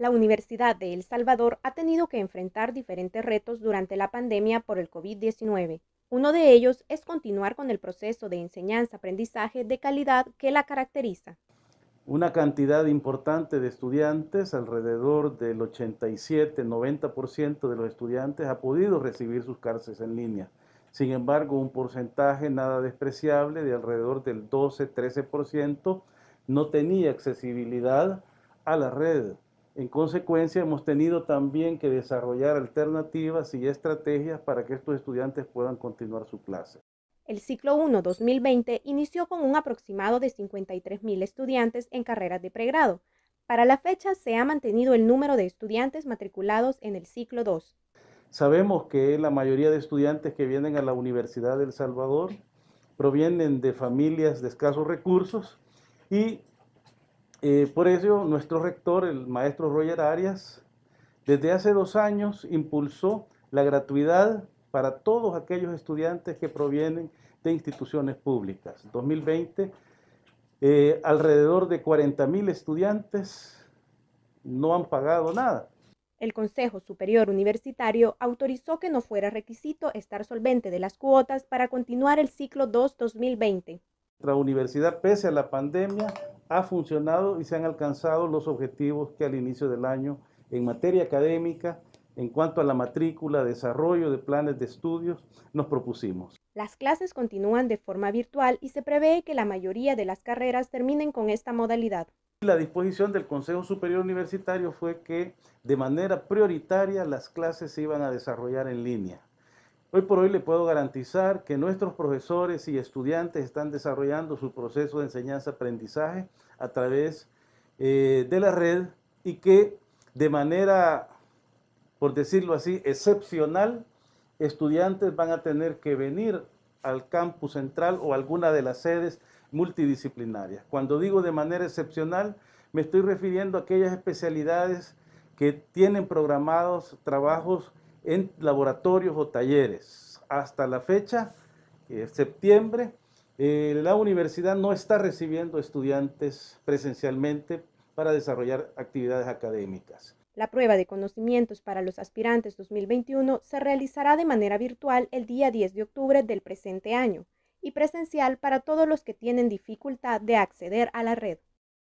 La Universidad de El Salvador ha tenido que enfrentar diferentes retos durante la pandemia por el COVID-19. Uno de ellos es continuar con el proceso de enseñanza-aprendizaje de calidad que la caracteriza. Una cantidad importante de estudiantes, alrededor del 87-90% de los estudiantes, ha podido recibir sus clases en línea. Sin embargo, un porcentaje nada despreciable de alrededor del 12-13% no tenía accesibilidad a la red. En consecuencia, hemos tenido también que desarrollar alternativas y estrategias para que estos estudiantes puedan continuar su clase. El ciclo 1 2020 inició con un aproximado de 53.000 estudiantes en carreras de pregrado. Para la fecha se ha mantenido el número de estudiantes matriculados en el ciclo 2. Sabemos que la mayoría de estudiantes que vienen a la Universidad del Salvador provienen de familias de escasos recursos y eh, por ello, nuestro rector, el maestro Roger Arias, desde hace dos años impulsó la gratuidad para todos aquellos estudiantes que provienen de instituciones públicas. 2020, eh, alrededor de 40.000 estudiantes no han pagado nada. El Consejo Superior Universitario autorizó que no fuera requisito estar solvente de las cuotas para continuar el ciclo 2-2020. Nuestra universidad, pese a la pandemia, ha funcionado y se han alcanzado los objetivos que al inicio del año en materia académica, en cuanto a la matrícula, desarrollo de planes de estudios, nos propusimos. Las clases continúan de forma virtual y se prevé que la mayoría de las carreras terminen con esta modalidad. La disposición del Consejo Superior Universitario fue que de manera prioritaria las clases se iban a desarrollar en línea. Hoy por hoy le puedo garantizar que nuestros profesores y estudiantes están desarrollando su proceso de enseñanza-aprendizaje a través eh, de la red y que de manera, por decirlo así, excepcional, estudiantes van a tener que venir al campus central o alguna de las sedes multidisciplinarias. Cuando digo de manera excepcional, me estoy refiriendo a aquellas especialidades que tienen programados trabajos en laboratorios o talleres. Hasta la fecha, de septiembre, eh, la universidad no está recibiendo estudiantes presencialmente para desarrollar actividades académicas. La prueba de conocimientos para los aspirantes 2021 se realizará de manera virtual el día 10 de octubre del presente año y presencial para todos los que tienen dificultad de acceder a la red.